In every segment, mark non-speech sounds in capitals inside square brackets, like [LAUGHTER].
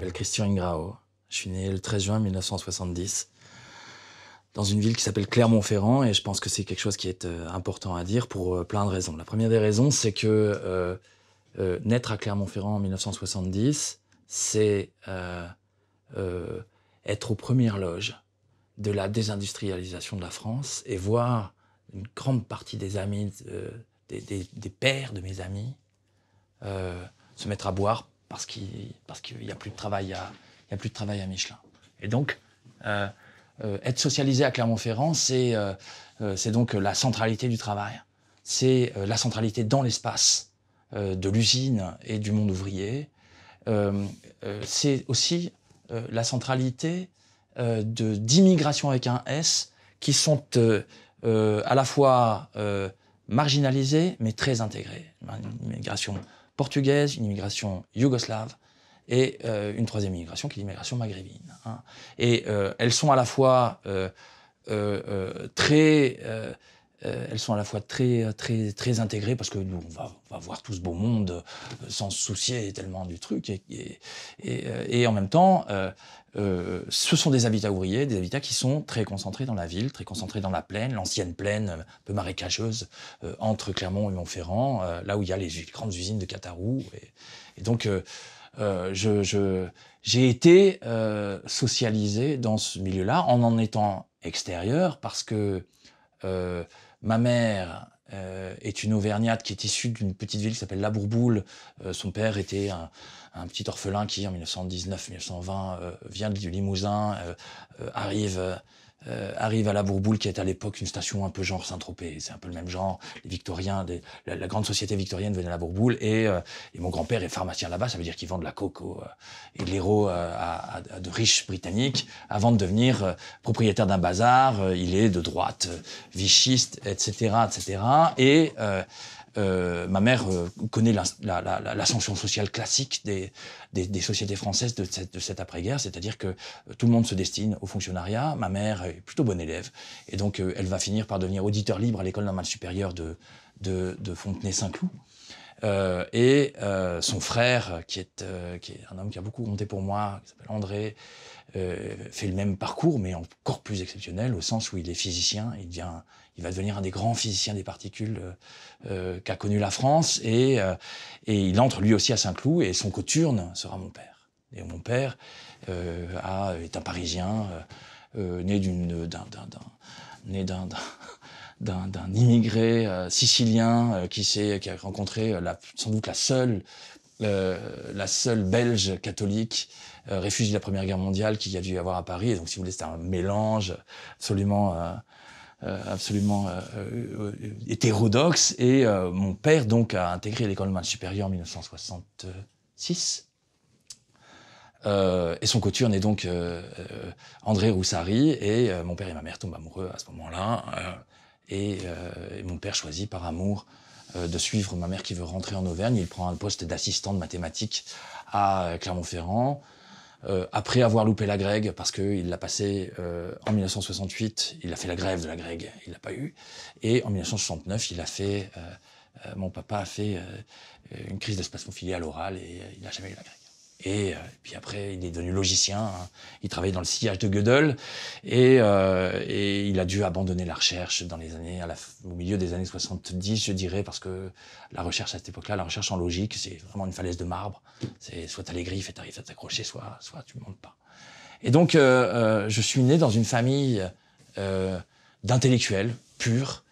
m'appelle Christian Ingrao. Je suis né le 13 juin 1970 dans une ville qui s'appelle Clermont-Ferrand et je pense que c'est quelque chose qui est euh, important à dire pour euh, plein de raisons. La première des raisons, c'est que euh, naître à Clermont-Ferrand en 1970, c'est être aux premières loges de la désindustrialisation de la France et voir une grande partie des amis, des, pères de mes amis, se mettre à boire parce qu'il parce qu'il n'y a plus de travail à il y a plus de travail à Michelin. Et donc euh, euh, être socialisé à Clermont-Ferrand, euh, c'est donc la centralité du travail, c'est la centralité dans l'espace de l'usine et du monde ouvrier. c'est aussi la centralité de d'immigration avec un S qui sont à la fois marginalisés mais très intégrés. immigration portugaise, une immigration yougoslave et euh, une troisième immigration qui est l'immigration maghrébine. Hein. Et euh, elles sont à la fois euh, très euh, elles sont à la fois très, très, très intégrées parce que nous, on va, voir tout ce beau monde euh, sans se soucier tellement du truc. Et, euh, en même temps, ce sont des habitats ouvriers, des habitats qui sont très concentrés dans la ville, très concentrés dans la plaine, l'ancienne plaine un peu marécageuse entre Clermont et Montferrand, là où il y a les grandes usines de Catarou. Et, donc, j'ai été socialisé dans ce milieu-là en en étant extérieur parce que Ma mère euh, est une Auvergnate qui est issue d'une petite ville qui s'appelle La Bourboule. Euh, son père était un, petit orphelin qui, en 1919-1920, euh, vient du Limousin, arrive euh, arrive à la Bourboule, qui est à l'époque une station un peu genre Saint-Tropez. C'est un peu le même genre. Les Victoriens, la, grande société victorienne venait à la Bourboule. Euh, et, mon grand-père est pharmacien là-bas. Ça veut dire qu'il vend de la coco euh, et de l'héros à, de riches britanniques avant de devenir propriétaire d'un bazar. il est de droite, vichiste, etc., etc. Et euh, ma mère euh, connaît l'ascension sociale classique des, sociétés françaises de cette, après-guerre, c'est-à-dire que euh, tout le monde se destine au fonctionnariat. Ma mère est plutôt bonne élève, et donc elle va finir par devenir auditeur libre à l'école normale supérieure de Fontenay-Saint-Cloud. Euh, et euh, son frère, qui est, euh, qui est un homme qui a beaucoup compté pour moi, qui s'appelle André, fait le même parcours, mais encore plus exceptionnel, au sens où il est physicien, il, vient, il va devenir un des grands physiciens des particules qu'a connu la France, et, et il entre lui aussi à Saint-Cloud, et son coturne sera mon père. Et mon père est un Parisien, né d'une, né d'un d'un immigré euh, sicilien euh, qui, qui a rencontré euh, sans doute la seule la seule belge catholique réfugiée de la Première Guerre mondiale qu'il y a dû y avoir à Paris. Et donc, si vous voulez, c'était un mélange absolument, absolument hétérodoxe. Et mon père, donc, a intégré l'école main supérieure en 1966. et son coturne est donc André Roussari. Et mon père et ma mère tombent amoureux à ce moment-là. Euh, et, mon père choisit par amour euh, de suivre ma mère qui veut rentrer en Auvergne. Il prend un poste d'assistant de mathématiques à euh, Clermont-Ferrand. après avoir loupé la grègue, parce qu'il l'a passé en 1968, il a fait la grève de la grègue, il l'a pas eu. Et en 1969, il a fait, mon papa a fait une crise d'espacement à l'oral et il n'a jamais eu la grève. Euh, et, puis après, il est devenu logicien. Hein. Il travaillait dans le sillage de Gödel. Euh, et, il a dû abandonner la recherche dans les années, à la, au milieu des années 70, je dirais, parce que la recherche à cette époque-là, la recherche en logique, c'est vraiment une falaise de marbre. C'est soit t'as les griffes et t'arrives à t'accrocher, soit, soit tu montes pas. Et donc, euh, je suis né dans une famille d'intellectuels purs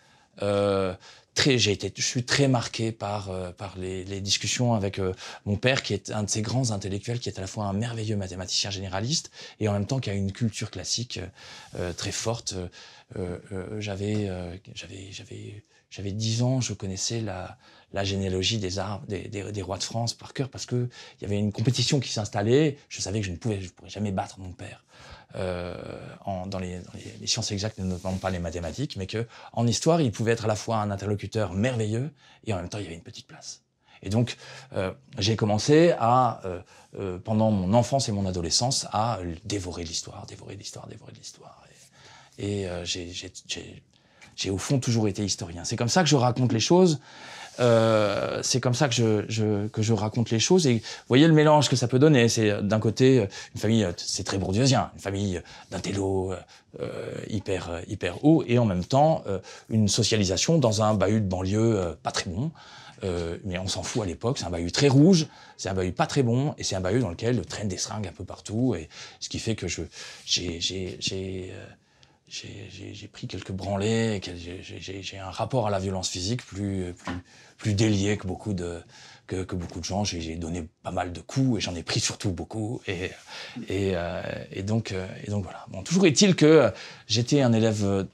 j'ai été, je suis très marqué par euh, par les, discussions avec euh, mon père, qui est un de ces grands intellectuels, qui est à la fois un merveilleux mathématicien généraliste et en même temps qui a une culture classique euh, très forte. j'avais, j'avais, j'avais, j'avais 10 ans, je connaissais la la généalogie des arbres, des, des, des, rois de France par cœur parce que il y avait une compétition qui s'installait. Je savais que je ne pouvais, je pourrais jamais battre mon père euh, en, dans, les, dans les, sciences exactes, notamment pas les mathématiques, mais que en histoire, il pouvait être à la fois un interlocuteur merveilleux et en même temps, il y avait une petite place. Et donc, euh, j'ai commencé à, euh, euh pendant mon enfance et mon adolescence, à dévorer l'histoire, dévorer l'histoire, dévorer l'histoire. Et, et euh, j'ai, au fond, toujours été historien. C'est comme ça que je raconte les choses. Euh, c'est comme ça que je, je, que je raconte les choses. Et vous voyez le mélange que ça peut donner. C'est euh, d'un côté euh, une famille, c'est très bourdieusien, une famille d'un euh, hyper hyper haut, et en même temps une socialisation dans un bahut de banlieue pas très bon. mais on s'en fout à l'époque, c'est un bahut très rouge, c'est un bahut pas très bon, et c'est un bahut dans lequel traînent des seringues un peu partout, et ce qui fait que je j'ai j'ai pris quelques branlés. j'ai un rapport à la violence physique plus, délié que beaucoup de, que, beaucoup de gens. J'ai donné pas mal de coups et j'en ai pris surtout beaucoup. Et, euh, euh, donc, voilà. toujours est-il que euh, j'étais un élève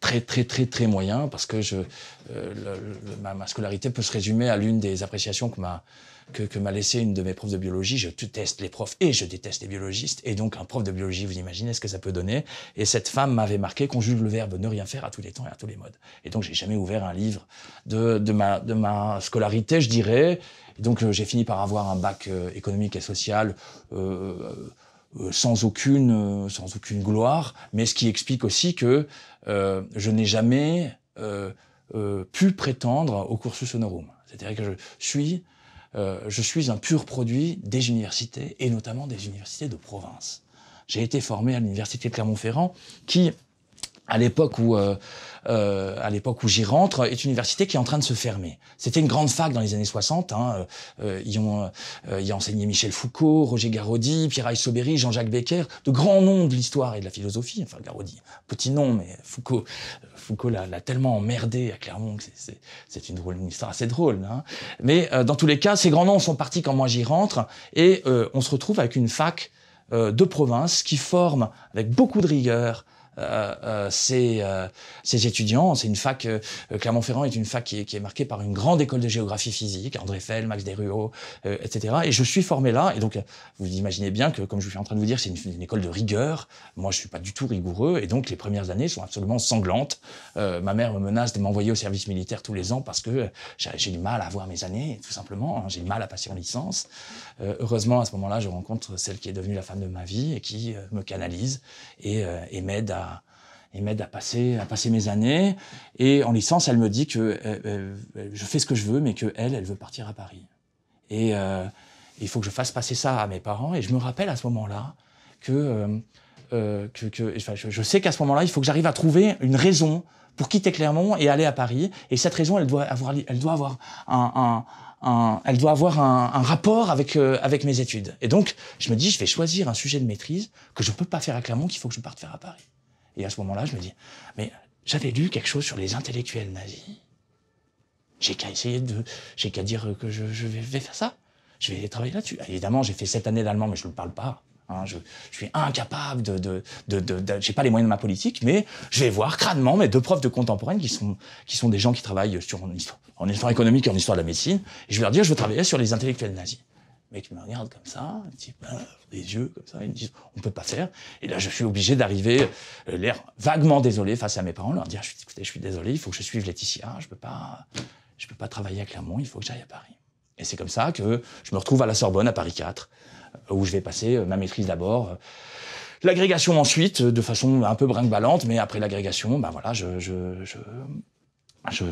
très très très très moyen parce que je, euh, ma, ma, scolarité peut se résumer à l'une des appréciations que m'a que, que m'a laissé une de mes profs de biologie. Je déteste les profs et je déteste les biologistes. Et donc un prof de biologie, vous imaginez ce que ça peut donner. Et cette femme m'avait marqué qu'on juge le verbe ne rien faire à tous les temps et à tous les modes. Et donc j'ai jamais ouvert un livre de, de, ma, de ma scolarité, je dirais. Et donc euh, j'ai fini par avoir un bac euh, économique et social. Euh, euh, sans aucune euh, sans aucune gloire, mais ce qui explique aussi que euh, je n'ai jamais pu prétendre au cursus honorum. C'est-à-dire que je suis je suis un pur produit des universités et notamment des universités de province. J'ai été formé à l'université de Clermont-Ferrand qui à l'époque où euh, euh, à l'époque où j'y rentre, est une université qui est en train de se fermer. C'était une grande fac dans les années 60. Hein, y euh, euh, ont, a enseigné Michel Foucault, Roger Garaudy, Pierre Sobéry, Jean-Jacques Becker, de grands noms de l'histoire et de la philosophie. Enfin, Garaudy, petit nom, mais Foucault, Foucault l'a tellement emmerdé à Clermont que c'est une, drôle, une histoire assez drôle. Hein. Mais dans tous les cas, ces grands noms sont partis quand moi j'y rentre, et on se retrouve avec une fac de province qui forme avec beaucoup de rigueur, euh, euh, euh, ces étudiants. C'est une fac, Clermont-Ferrand est une fac qui est, marquée par une grande école de géographie physique, André Fell, Max Desruaux, etc. Et je suis formé là. Et donc, vous imaginez bien que, comme je suis en train de vous dire, c'est une, école de rigueur. Moi, je suis pas du tout rigoureux. Et donc, les premières années sont absolument sanglantes. ma mère me menace de m'envoyer au service militaire tous les ans parce que j'ai du mal à avoir mes années, tout simplement. Hein. J'ai du mal à passer en licence. heureusement, à ce moment-là, je rencontre celle qui est devenue la femme de ma vie et qui me canalise et m'aide à, et m'aide à passer, à passer mes années. Et en licence, elle me dit que euh, euh, je fais ce que je veux, mais que elle, elle veut partir à Paris. Et euh, il faut que je fasse passer ça à mes parents. Et je me rappelle à ce moment-là que, que, je, sais qu'à ce moment-là, il faut que j'arrive à trouver une raison pour quitter Clermont et aller à Paris. Et cette raison, elle doit avoir, elle doit avoir un, elle doit avoir rapport avec avec mes études. Et donc, je me dis, je vais choisir un sujet de maîtrise que je peux pas faire à Clermont, qu'il faut que je parte faire à Paris. Et à ce moment-là, je me dis, mais j'avais lu quelque chose sur les intellectuels nazis. J'ai qu'à essayer de, j'ai qu'à dire que je, vais, faire ça. Je vais travailler là-dessus. Évidemment, j'ai fait sept années d'allemand, mais je ne le parle pas. Hein. je, suis incapable de, de, de, j'ai pas les moyens de ma politique, mais je vais voir crânement mes deux profs de contemporaine qui sont, qui sont des gens qui travaillent sur, en, histoire, en histoire économique et en histoire de la médecine, et je vais leur dire, je veux travailler sur les intellectuels nazis mec me regarde comme ça, [LAUGHS] des les yeux comme ça, ils me disent on peut pas faire. Et là, je suis obligé d'arriver, euh, l'air vaguement désolé face à mes parents, leur dire je, écoutez, je suis désolé, il faut que je suive Laetitia, je peux pas, je peux pas travailler à Clermont, il faut que j'aille à Paris. Et c'est comme ça que je me retrouve à la Sorbonne, à Paris 4, euh, où je vais passer euh, ma maîtrise d'abord, l'agrégation ensuite, de façon un peu brinque mais après l'agrégation, ben voilà, je, je, je je,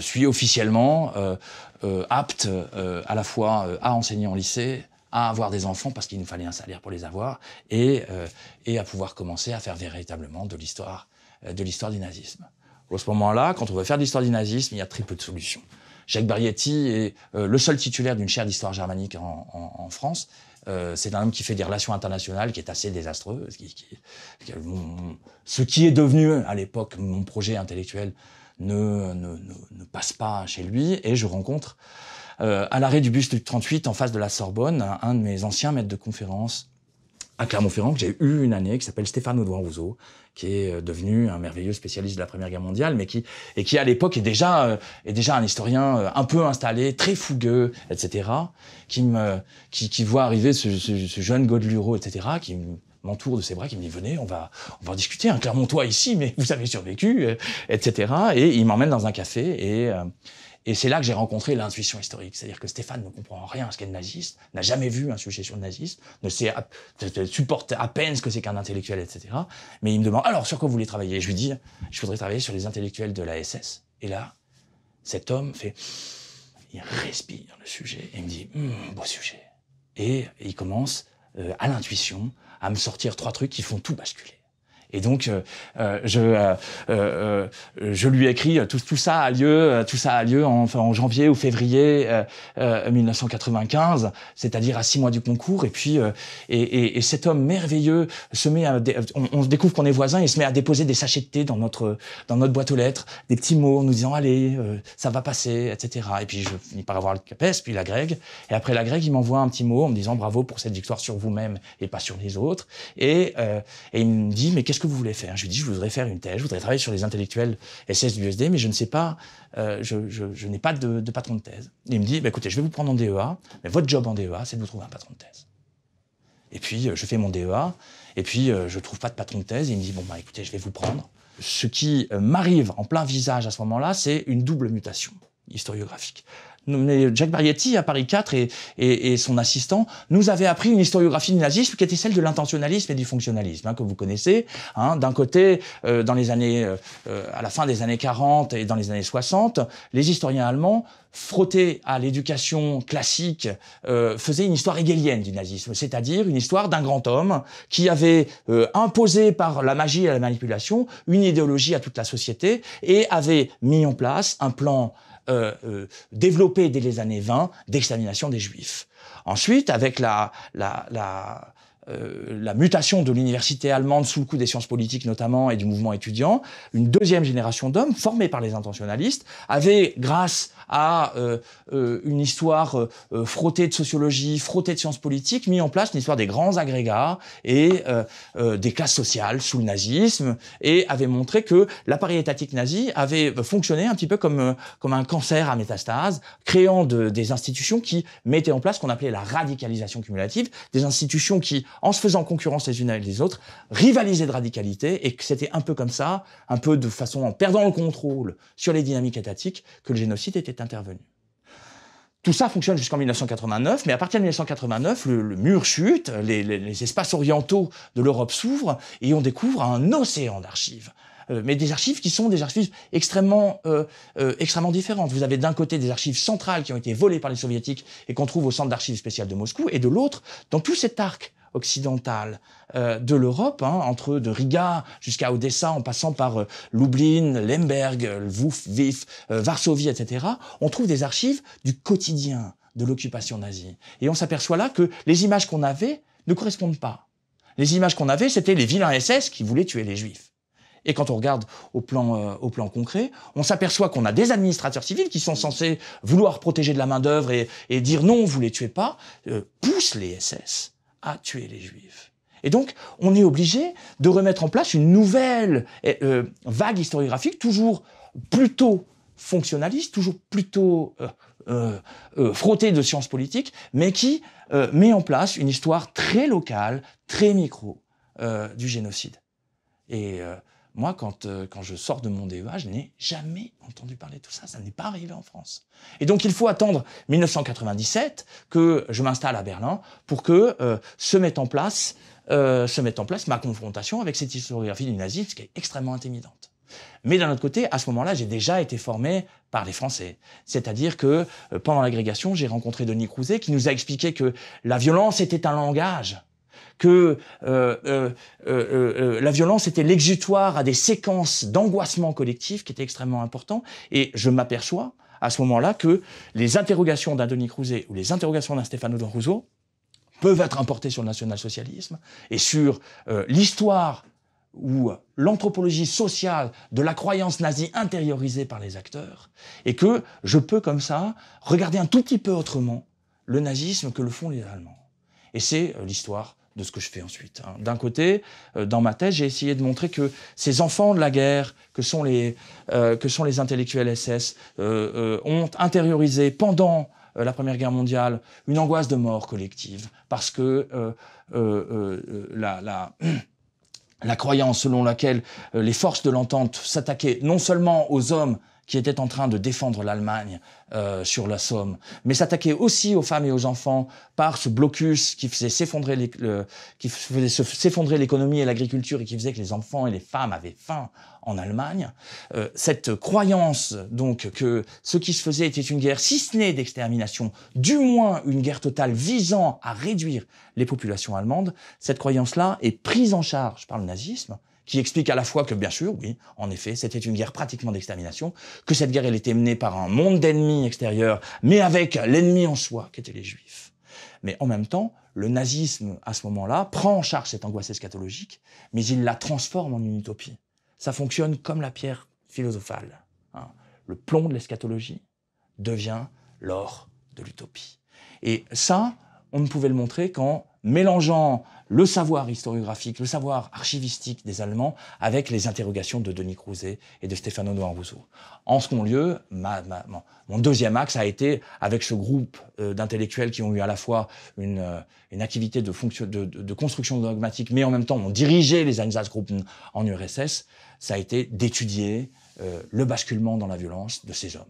suis officiellement euh, euh, apte euh, à la fois à enseigner en lycée, à avoir des enfants parce qu'il nous fallait un salaire pour les avoir, et, à pouvoir commencer à faire véritablement de l'histoire de l'histoire du nazisme. À ce moment-là, quand on veut faire de l'histoire du nazisme, il y a très peu de solutions. Jacques Barietti est le seul titulaire d'une chaire d'histoire germanique en, France. c'est un homme qui fait des relations internationales, qui est assez désastreux. ce qui est devenu à l'époque mon projet intellectuel ne, ne, ne, passe pas chez lui et je rencontre euh, à l'arrêt du bus du 38 en face de la Sorbonne un de mes anciens maîtres de conférence à Clermont-Ferrand que j'ai eu une année qui s'appelle Stéphane Audouin Rousseau qui est euh, devenu un merveilleux spécialiste de la Première Guerre mondiale mais qui et qui à l'époque est déjà euh, est déjà un historien un peu installé très fougueux etc qui me qui, voit arriver ce, ce, jeune Godelureau etc qui me m'entoure de ses bras, qui me dit venez, on va, va en discuter. Un hein. Clermontois ici, mais vous avez survécu, etc. Euh, et il m'emmène dans un café euh, et c'est là que j'ai rencontré l'intuition historique. C'est-à-dire que Stéphane ne comprend rien à ce qu'est le naziste, n'a jamais vu un sujet sur le nazisme, ne supporte à peine ce que c'est qu'un intellectuel, etc. Mais il me demande, alors, sur quoi vous voulez travailler? je lui dis, je voudrais travailler sur les intellectuels de la SS. Et là, cet homme fait, il respire le sujet et il me dit, hmm, beau sujet. Et il commence euh, à l'intuition, à me sortir trois trucs qui font tout basculer. Et donc, euh, euh je, euh, euh, je lui écris euh, tout, tout ça a lieu, tout ça a lieu en, enfin, en janvier ou février 1995, c'est-à-dire à six mois du concours. Et puis, et, et, cet homme merveilleux se met à, on, on découvre qu'on est voisins, il se met à déposer des sachets de thé dans notre dans notre boîte aux lettres, des petits mots en nous disant allez, ça va passer, etc. Et puis je finis par avoir le CAPES, puis la grègue. Et après la grègue, il m'envoie un petit mot en me disant bravo pour cette victoire sur vous-même et pas sur les autres. Et, et il me dit mais qu'est-ce ce que vous voulez faire Je lui dis, je voudrais faire une thèse, je voudrais travailler sur les intellectuels SS du USD, mais je ne sais pas, euh, je, n'ai pas de, patron de thèse. il me dit, bah, écoutez, je vais vous prendre en DEA, mais votre job en DEA, c'est de vous trouver un patron de thèse. Et puis, euh, je fais mon DEA, et puis, euh, je ne trouve pas de patron de thèse, et il me dit, bon, bah, écoutez, je vais vous prendre. Ce qui m'arrive en plein visage à ce moment-là, c'est une double mutation historiographique. Jack Barietti à Paris 4 et, son assistant nous avaient appris une historiographie du nazisme qui était celle de l'intentionnalisme et du fonctionnalisme hein, que vous connaissez. Hein. D'un côté, euh, dans les années, euh, euh, à la fin des années 40 et dans les années 60, les historiens allemands frottés à l'éducation classique euh, faisaient une histoire hegelienne du nazisme, c'est-à-dire une histoire d'un grand homme qui avait imposé par la magie et la manipulation une idéologie à toute la société et avait mis en place un plan euh, euh, développé dès les années 20 d'extermination des Juifs. Ensuite, avec la, la, euh, la mutation de l'université allemande sous le coup des sciences politiques notamment et du mouvement étudiant, une deuxième génération d'hommes formés par les intentionnalistes avait, grâce à euh, euh, une histoire euh, frottée de sociologie, frottée de sciences politiques, mis en place une histoire des grands agrégats et des classes sociales sous le nazisme, et avait montré que l'appareil étatique nazi avait fonctionné un petit peu comme, comme un cancer à métastase, créant de, des institutions qui mettaient en place ce qu'on appelait la radicalisation cumulative, des institutions qui, en se faisant concurrence les unes avec les autres, rivalisaient de radicalité, et que c'était un peu comme ça, un peu de façon en perdant le contrôle sur les dynamiques étatiques, que le génocide était intervenu. Tout ça fonctionne jusqu'en 1989, mais à partir de 1989, le, mur chute, les, espaces orientaux de l'Europe s'ouvrent et on découvre un océan d'archives. Euh, mais des archives qui sont des archives extrêmement, euh, euh, extrêmement différentes. Vous avez d'un côté des archives centrales qui ont été volées par les soviétiques et qu'on trouve au centre d'archives spéciales de Moscou, et de l'autre, dans tout cet arc occidentale euh, de l'Europe, hein, entre de Riga jusqu'à Odessa, en passant par euh, Lublin, Lemberg, euh, Lvov, Vif, Varsovie, etc., on trouve des archives du quotidien de l'occupation nazie. Et on s'aperçoit là que les images qu'on avait ne correspondent pas. Les images qu'on avait, c'était les vilains SS qui voulaient tuer les juifs. Et quand on regarde au plan, au plan concret, on s'aperçoit qu'on a des administrateurs civils qui sont censés vouloir protéger de la main-d'œuvre et, dire non, vous les tuez pas, poussent les SS à tuer les Juifs. Et donc, on est obligé de remettre en place une nouvelle euh, euh, vague historiographique, toujours plutôt fonctionnaliste, toujours plutôt euh, frottée de sciences politiques, mais qui met en place une histoire très locale, très micro du génocide. Et moi, quand, euh, quand je sors de mon DEA, je n'ai jamais entendu parler de tout ça. Ça n'est pas arrivé en France. Et donc, il faut attendre 1997 que je m'installe à Berlin pour que euh, se mette en place euh, se mette en place ma confrontation avec cette historiographie du nazisme qui est extrêmement intimidante. Mais d'un autre côté, à ce moment-là, j'ai déjà été formé par les Français. C'est-à-dire que euh, pendant l'agrégation, j'ai rencontré Denis Crouzet qui nous a expliqué que la violence était un langage que euh, euh, euh, la violence était l'exutoire à des séquences d'angoissement collectif qui étaient extrêmement importants. Et je m'aperçois à ce moment-là que les interrogations d'un Denis Crouzet ou les interrogations d'un Stefano de Rousseau peuvent être importées sur le national-socialisme et sur l'histoire ou l'anthropologie sociale de la croyance nazie intériorisée par les acteurs, et que je peux comme ça regarder un tout petit peu autrement le nazisme que le font les Allemands. Et c'est l'histoire de ce que je fais ensuite. Hein. D'un côté, euh, dans ma thèse, j'ai essayé de montrer que ces enfants de la guerre, que sont les, euh, que sont les intellectuels SS, euh, ont intériorisé pendant la Première Guerre mondiale une angoisse de mort collective, parce que la, la [CLEARS THROAT] la croyance selon laquelle les forces de l'entente s'attaquaient non seulement aux hommes qui était en train de défendre l'Allemagne euh, sur la Somme, mais s'attaquait aussi aux femmes et aux enfants par ce blocus qui faisait s'effondrer qui faisait s'effondrer l'économie et l'agriculture et qui faisait que les enfants et les femmes avaient faim en Allemagne. Euh, cette croyance donc que ce qui se faisait était une guerre, si ce n'est d'extermination, du moins une guerre totale visant à réduire les populations allemandes, cette croyance-là est prise en charge par le nazisme qui explique à la fois que, bien sûr, oui, en effet, c'était une guerre pratiquement d'extermination, que cette guerre, elle était menée par un monde d'ennemis extérieurs, mais avec l'ennemi en soi, qui étaient les Juifs. Mais en même temps, le nazisme, à ce moment-là, prend en charge cette angoisse eschatologique, mais il la transforme en une utopie. Ça fonctionne comme la pierre philosophale. Hein. Le plomb de l'eschatologie devient l'or de l'utopie. Et ça, on ne pouvait le montrer qu'en mélangeant le savoir historiographique, le savoir archivistique des Allemands avec les interrogations de Denis Crouzet et de Stéphano Noir Rousseau. En second lieu, ma, mon deuxième axe a été avec ce groupe euh, d'intellectuels qui ont eu à la fois une, euh, activité de, construction dogmatique, mais en même temps ont dirigé les Einsatzgruppen en URSS, ça a été d'étudier euh, le basculement dans la violence de ces hommes.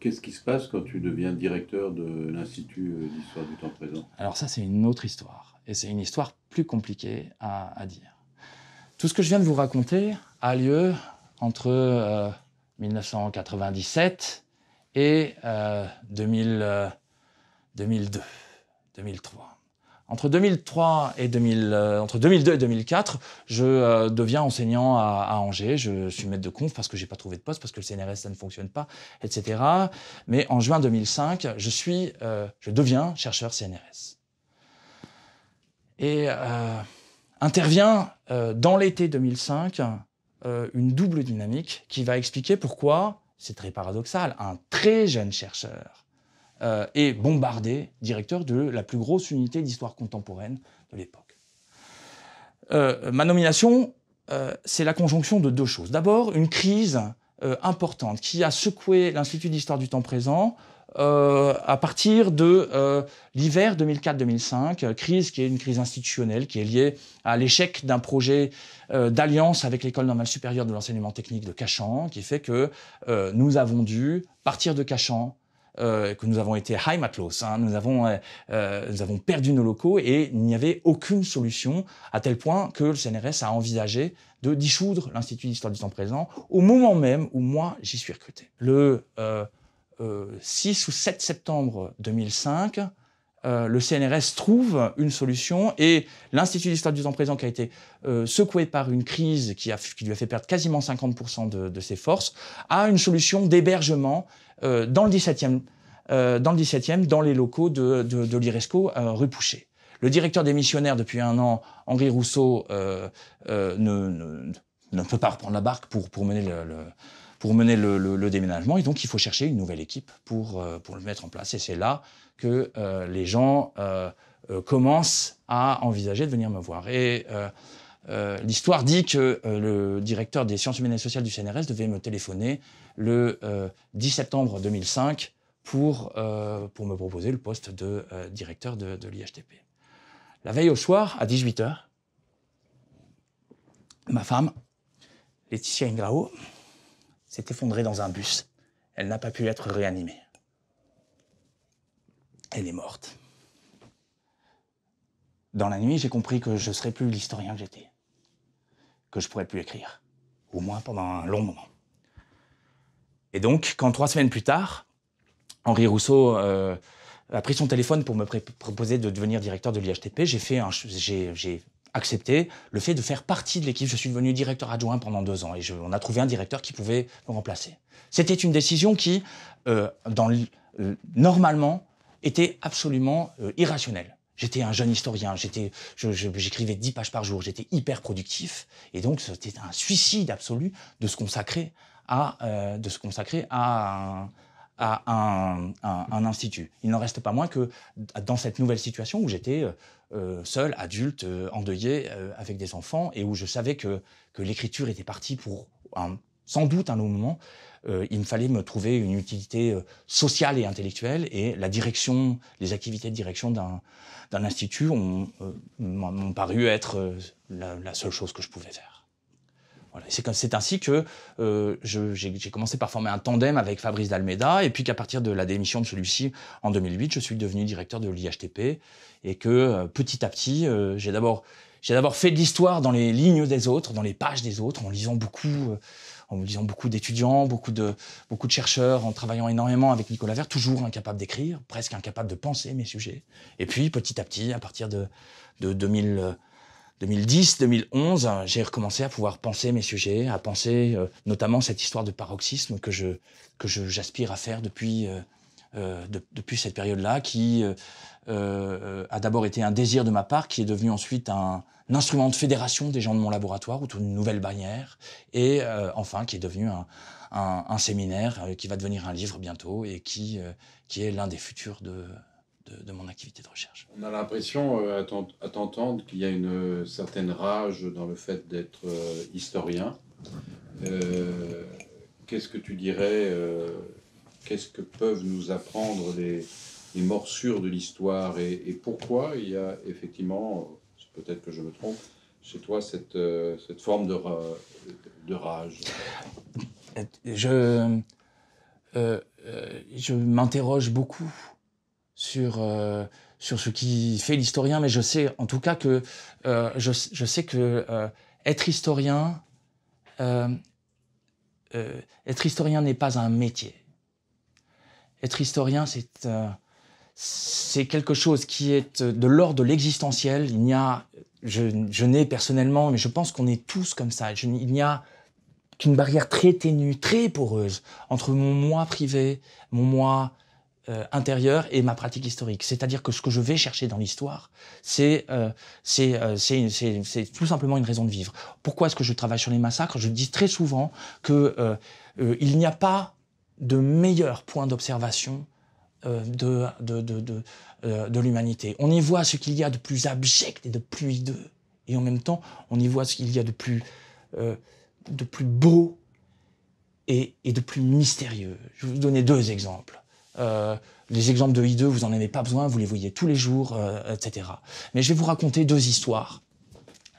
Qu'est-ce qui se passe quand tu deviens directeur de l'Institut d'histoire du temps présent Alors ça, c'est une autre histoire. Et c'est une histoire plus compliquée à, dire. Tout ce que je viens de vous raconter a lieu entre 1997 euh, et 2002, euh, 2003. Euh, entre 2003 et 2000, entre 2002 et 2004, je deviens enseignant à, Angers. Je suis maître de conf parce que j'ai pas trouvé de poste, parce que le CNRS ça ne fonctionne pas, etc. Mais en juin 2005, je suis, je deviens chercheur CNRS. Et euh, intervient euh, dans l'été 2005 euh, une double dynamique qui va expliquer pourquoi, c'est très paradoxal, un très jeune chercheur est bombardé directeur de la plus grosse unité d'histoire contemporaine de l'époque. ma nomination, c'est la conjonction de deux choses. D'abord, une crise importante qui a secoué l'Institut d'histoire du temps présent euh, à partir de euh, l'hiver 2004-2005, euh, crise qui est une crise institutionnelle, qui est liée à l'échec d'un projet d'alliance avec l'école normale supérieure de l'enseignement technique de Cachan, qui fait que nous avons dû partir de Cachan, que nous avons été heimatlos, nous, avons, nous avons perdu nos locaux et il n'y avait aucune solution, à tel point que le CNRS a envisagé de dissoudre l'Institut d'histoire du temps présent au moment même où moi j'y suis recruté. Le 6 euh, ou 7 septembre 2005, euh, le CNRS trouve une solution et l'Institut d'histoire du temps présent qui a été euh, secoué par une crise qui, a, qui, lui a fait perdre quasiment 50% de, ses forces a une solution d'hébergement dans le 17e dans le 17e dans les locaux de, l'IRESCO rue Pouchet. Le directeur des missionnaires depuis un an, Henri Rousseau, ne, ne, peut pas reprendre la barque pour, mener le pour mener le, déménagement. Et donc, il faut chercher une nouvelle équipe pour, euh, pour le mettre en place. Et c'est là que euh, les gens euh, commencent à envisager de venir me voir. Et l'histoire dit que le directeur des sciences humaines et sociales du CNRS devait me téléphoner le 10 septembre 2005 pour, pour me proposer le poste de directeur de, de l'IHTP. La veille au soir, à 18h, ma femme, Laetitia Ingrao, s'est effondrée dans un bus. Elle n'a pas pu être réanimée. Elle est morte. Dans la nuit, j'ai compris que je ne serais plus l'historien que j'étais. Que je pourrais plus écrire. Au moins pendant un long moment. Et donc, quand trois semaines plus tard, Henri Rousseau euh, a pris son téléphone pour me proposer de devenir directeur de l'IHTP, j'ai fait un, j'ai accepté le fait de faire partie de l'équipe. Je suis devenu directeur adjoint pendant deux ans et on a trouvé un directeur qui pouvait me remplacer. C'était une décision qui, euh, dans, euh, normalement, était absolument euh, irrationnelle. J'étais un jeune historien, j'étais, j'écrivais dix pages par jour, j'étais hyper productif, et donc c'était un suicide absolu de se consacrer à, de se consacrer à à un, institut. Il n'en reste pas moins que dans cette nouvelle situation où j'étais euh, seul, adulte, euh, endeuillé, euh, avec des enfants, et où je savais que, que l'écriture était partie pour un, sans doute un long moment. il me fallait me trouver une utilité sociale et intellectuelle, et la direction, les activités de direction d'un, institut m'ont paru être la, seule chose que je pouvais faire c'est ainsi que euh, j'ai commencé par former un tandem avec Fabrice Dalmeda, et puis qu'à partir de la démission de celui-ci en 2008, je suis devenu directeur de l'IHTP, et que euh, petit à petit, euh, j'ai d'abord fait de l'histoire dans les lignes des autres, dans les pages des autres, en lisant beaucoup, en lisant beaucoup d'étudiants, beaucoup de, chercheurs, en travaillant énormément avec Nicolas Vert, toujours incapable d'écrire, presque incapable de penser mes sujets. Et puis petit à petit, à partir de, de 2000 2010, 2011, hein, j'ai recommencé à pouvoir penser mes sujets, à penser euh, notamment cette histoire de paroxysme que je que j'aspire à faire depuis euh, euh depuis cette période-là, qui euh, a d'abord été un désir de ma part, qui est devenu ensuite un, instrument de fédération des gens de mon laboratoire autour d'une nouvelle bannière, et enfin qui est devenu un, un, un séminaire qui va devenir un livre bientôt et qui qui est l'un des futurs de de, mon activité de recherche. On a l'impression, euh, à t'entendre, qu'il y a une euh, certaine rage dans le fait d'être euh, historien. qu'est-ce que tu dirais Qu'est-ce que peuvent nous apprendre les, morsures de l'histoire et, pourquoi il y a effectivement, peut-être que je me trompe, chez toi cette, forme de, rage je m'interroge beaucoup sur, euh, sur ce qui fait l'historien, mais je sais en tout cas que euh, je, sais que euh, être historien, être historien n'est pas un métier. Être historien, c'est c'est quelque chose qui est de l'ordre de l'existentiel. Il n'y a, je, n'ai personnellement, mais je pense qu'on est tous comme ça. il n'y a qu'une barrière très ténue, très poreuse entre mon moi privé, mon moi intérieur intérieure et ma pratique historique. C'est-à-dire que ce que je vais chercher dans l'histoire, euh, euh, c'est c'est tout simplement une raison de vivre. Pourquoi est-ce que je travaille sur les massacres Je dis très souvent que euh, il n'y a pas de meilleur point d'observation de, de, l'humanité. On y voit ce qu'il y a de plus abject et de plus hideux. Et en même temps, on y voit ce qu'il y a de plus, de plus beau et, et de plus mystérieux. Je vais vous donner deux exemples. Euh, les exemples de I2, vous n'en avez pas besoin, vous les voyez tous les jours, euh, etc. Mais je vais vous raconter deux histoires.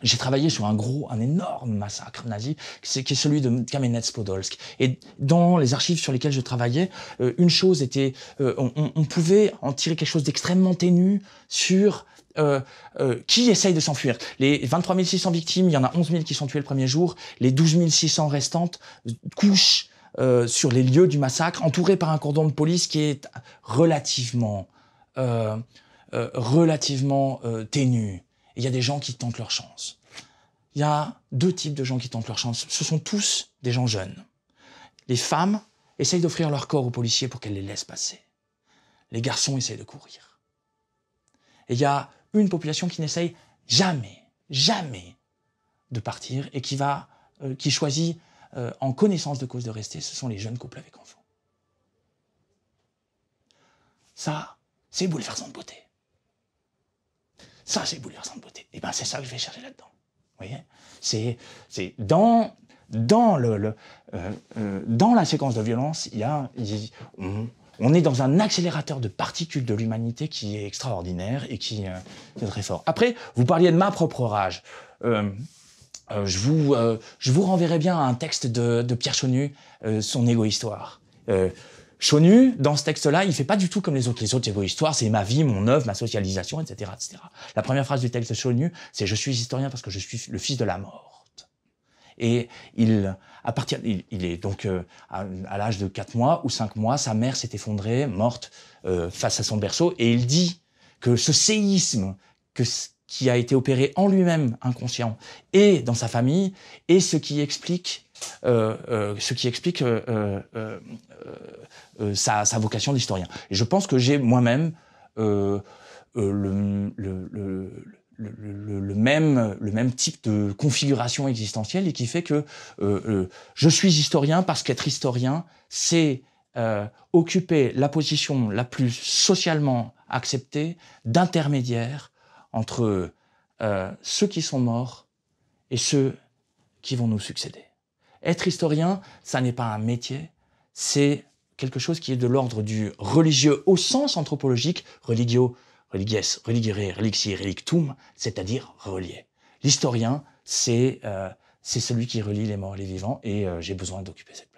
J'ai travaillé sur un gros, un énorme massacre nazi, qui est celui de Kamenets-Podolsk. Et dans les archives sur lesquelles je travaillais, euh, une chose était, on, pouvait en tirer quelque chose d'extrêmement ténu sur qui essaye de s'enfuir. Les 23 600 victimes, il y en a 11 000 qui sont tuées le premier jour, les 12 600 restantes couchent euh, sur les lieux du massacre, entouré par un cordon de police qui est relativement, euh, euh, relativement ténu. Il y a des gens qui tentent leur chance. Il y a deux types de gens qui tentent leur chance. Ce sont tous des gens jeunes. Les femmes essayent d'offrir leur corps aux policiers pour qu'elles les laissent passer. Les garçons essayent de courir. Et il y a une population qui n'essaye jamais, jamais de partir et qui va, qui choisit euh, en connaissance de cause de rester, ce sont les jeunes couples avec enfants. Ça, c'est bouleversant de beauté. Ça, c'est bouleversant de beauté. Et eh bien, c'est ça que je vais chercher là-dedans. Vous voyez C'est dans, dans, le, euh, euh, dans la séquence de violence, il y a, on, est dans un accélérateur de particules de l'humanité qui est extraordinaire et qui est très fort. Après, vous parliez de ma propre rage. Euh, je, vous, euh, je vous renverrai bien à un texte de, de Pierre Chonu, euh, son égo-histoire. Chonu, dans ce texte-là, il fait pas du tout comme les autres. Les autres égo-histoires, c'est ma vie, mon œuvre, ma socialisation, etc., etc. La première phrase du texte de Chonu, c'est « Je suis historien parce que je suis le fils de la morte ». Et il, à partir, il, est donc à, l'âge de 4 mois ou 5 mois, sa mère s'est effondrée, morte, face à son berceau, et il dit que ce séisme que qui a été opéré en lui-même inconscient et dans sa famille, et ce qui explique, euh, euh, ce qui explique euh, sa, sa, vocation d'historien. Et je pense que j'ai moi-même le, le, le, le, même, le même type de configuration existentielle et qui fait que je suis historien parce qu'être historien, c'est occuper la position la plus socialement acceptée d'intermédiaire entre euh, ceux qui sont morts et ceux qui vont nous succéder. Être historien, ça n'est pas un métier, c'est quelque chose qui est de l'ordre du religieux au sens anthropologique, religio, religies, religere, relixi, relictum, c'est-à-dire relié. L'historien, c'est euh, celui qui relie les morts et les vivants, et euh, j'ai besoin d'occuper cette